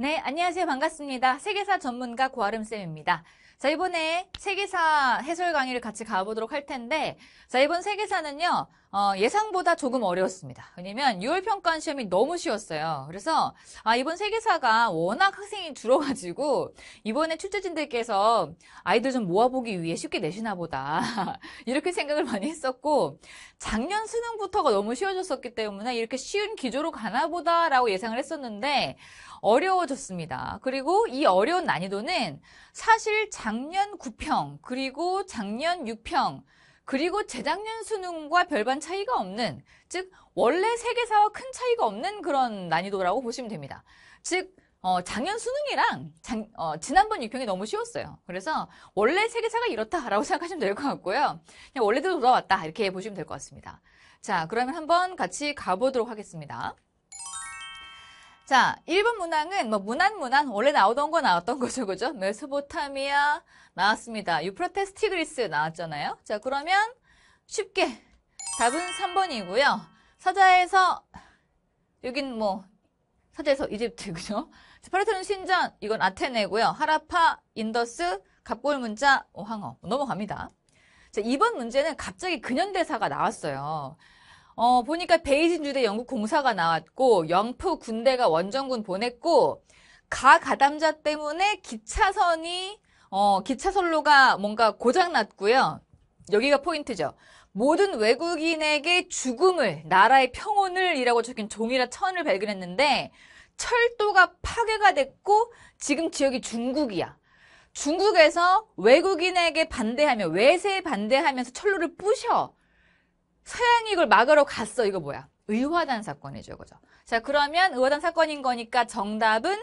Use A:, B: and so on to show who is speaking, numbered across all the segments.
A: 네, 안녕하세요. 반갑습니다. 세계사 전문가 고아름쌤입니다. 자, 이번에 세계사 해설 강의를 같이 가보도록 할 텐데, 자, 이번 세계사는요, 어, 예상보다 조금 어려웠습니다. 왜냐면 6월 평가원 시험이 너무 쉬웠어요. 그래서 아, 이번 세계사가 워낙 학생이 줄어가지고 이번에 출제진들께서 아이들 좀 모아보기 위해 쉽게 내시나 보다 이렇게 생각을 많이 했었고 작년 수능부터가 너무 쉬워졌었기 때문에 이렇게 쉬운 기조로 가나 보다라고 예상을 했었는데 어려워졌습니다. 그리고 이 어려운 난이도는 사실 작년 9평 그리고 작년 6평 그리고 재작년 수능과 별반 차이가 없는, 즉 원래 세계사와 큰 차이가 없는 그런 난이도라고 보시면 됩니다. 즉 어, 작년 수능이랑 장, 어, 지난번 6평이 너무 쉬웠어요. 그래서 원래 세계사가 이렇다라고 생각하시면 될 것 같고요. 그냥 원래대로 돌아왔다 이렇게 보시면 될 것 같습니다. 자, 그러면 한번 같이 가보도록 하겠습니다. 자, 1번 문항은 뭐 문안 문안 원래 나오던 거 나왔던 거죠, 그죠? 메소보타미아 나왔습니다. 유프라테스 티그리스 나왔잖아요. 자, 그러면 쉽게 답은 3번이고요. 사자에서 여긴 뭐 사자에서 이집트 그죠? 파르테논 신전 이건 아테네고요. 하라파, 인더스, 갑골 문자, 항어 넘어갑니다. 자, 이번 문제는 갑자기 근현대사가 나왔어요. 어, 보니까 베이징 주대 영국 공사가 나왔고 영프 군대가 원정군 보냈고 가 가담자 때문에 기차선이 어, 기차선로가 뭔가 고장났고요. 여기가 포인트죠. 모든 외국인에게 죽음을, 나라의 평온을 이라고 적힌 종이라 천을 발견했는데 철도가 파괴가 됐고 지금 지역이 중국이야. 중국에서 외국인에게 반대하며 외세에 반대하면서 철로를 부셔. 서양이 이걸 막으러 갔어. 이거 뭐야? 의화단 사건이죠. 그죠? 자, 그러면 의화단 사건인 거니까 정답은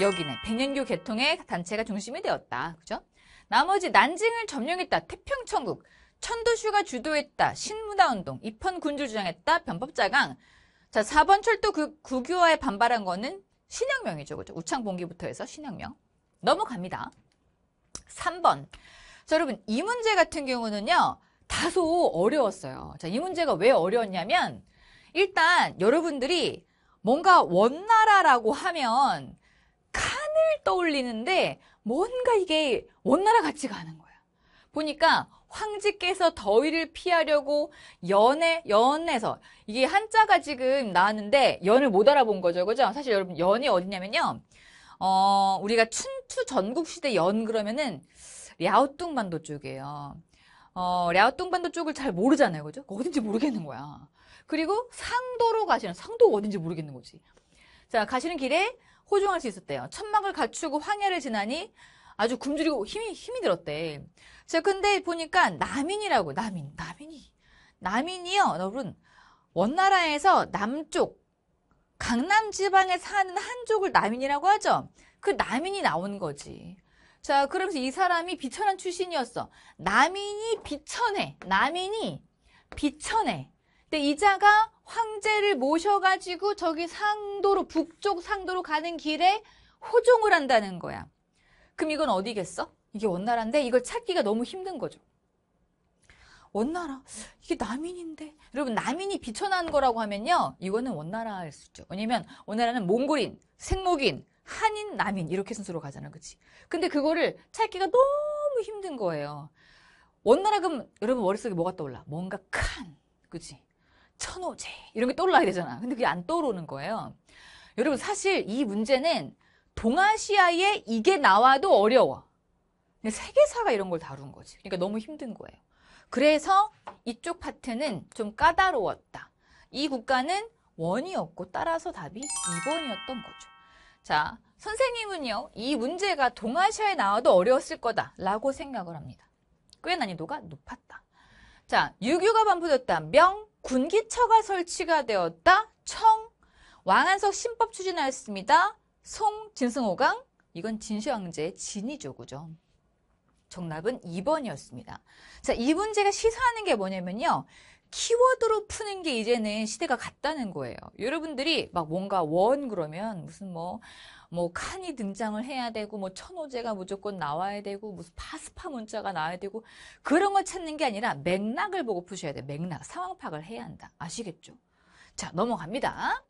A: 여기네. 백년교 계통의 단체가 중심이 되었다. 그죠? 나머지 난징을 점령했다. 태평천국. 천도슈가 주도했다. 신문화운동. 입헌군주 주장했다. 변법자강. 자, 4번 철도 그 국유화에 반발한 거는 신혁명이죠. 그죠? 우창봉기부터 해서 신혁명. 넘어갑니다. 3번. 자, 여러분, 이 문제 같은 경우는요. 다소 어려웠어요. 자, 이 문제가 왜 어려웠냐면 일단 여러분들이 뭔가 원나라라고 하면 칸을 떠올리는데 뭔가 이게 원나라 같지가 않은 거예요 보니까 황제께서 더위를 피하려고 연에 연에서 이게 한자가 지금 나왔는데 연을 못 알아본 거죠, 그죠? 사실 여러분 연이 어디냐면요. 어 우리가 춘추 전국시대 연 그러면은 랴오뚱만도 쪽이에요. 어, 랴오뚱반도 쪽을 잘 모르잖아요. 그죠? 어딘지 모르겠는 거야. 그리고 상도로 가시는, 상도가 어딘지 모르겠는 거지. 자, 가시는 길에 호종할 수 있었대요. 천막을 갖추고 황야를 지나니 아주 굶주리고 힘이, 힘이 들었대. 자, 근데 보니까 남인이라고, 남인, 남인이. 남인이요, 여러분. 원나라에서 남쪽, 강남 지방에 사는 한족을 남인이라고 하죠. 그 남인이 나온 거지. 자, 그러면서 이 사람이 비천한 출신이었어. 남인이 비천해. 남인이 비천해. 근데 이자가 황제를 모셔가지고 저기 상도로, 북쪽 상도로 가는 길에 호종을 한다는 거야. 그럼 이건 어디겠어? 이게 원나라인데 이걸 찾기가 너무 힘든 거죠. 원나라 이게 남인인데 여러분 남인이 비천한 거라고 하면요 이거는 원나라일 수 있죠 왜냐면 원나라는 몽골인 생목인 한인, 남인 이렇게 순서로 가잖아, 그치? 근데 그거를 찾기가 너무 힘든 거예요. 원나라 그럼 여러분 머릿속에 뭐가 떠올라? 뭔가 칸, 그치? 천호제 이런 게 떠올라야 되잖아. 근데 그게 안 떠오르는 거예요. 여러분 사실 이 문제는 동아시아에 이게 나와도 어려워. 세계사가 이런 걸 다룬 거지. 그러니까 너무 힘든 거예요. 그래서 이쪽 파트는 좀 까다로웠다. 이 국가는 원이었고 따라서 답이 2번이었던 거죠. 자, 선생님은요, 이 문제가 동아시아에 나와도 어려웠을 거다라고 생각을 합니다. 꽤 난이도가 높았다. 자, 유교가 반포됐다. 명, 군기처가 설치가 되었다. 청, 왕한석 신법 추진하였습니다. 송, 진승호강, 이건 진시황제의 진이죠, 그죠? 정답은 2번이었습니다. 자, 이 문제가 시사하는 게 뭐냐면요. 키워드로 푸는 게 이제는 시대가 같다는 거예요. 여러분들이 막 뭔가 원 그러면 무슨 뭐, 뭐 칸이 등장을 해야 되고, 뭐 천호제가 무조건 나와야 되고, 무슨 파스파 문자가 나와야 되고, 그런 걸 찾는 게 아니라 맥락을 보고 푸셔야 돼. 요 맥락, 상황 파악을 해야 한다. 아시겠죠? 자, 넘어갑니다.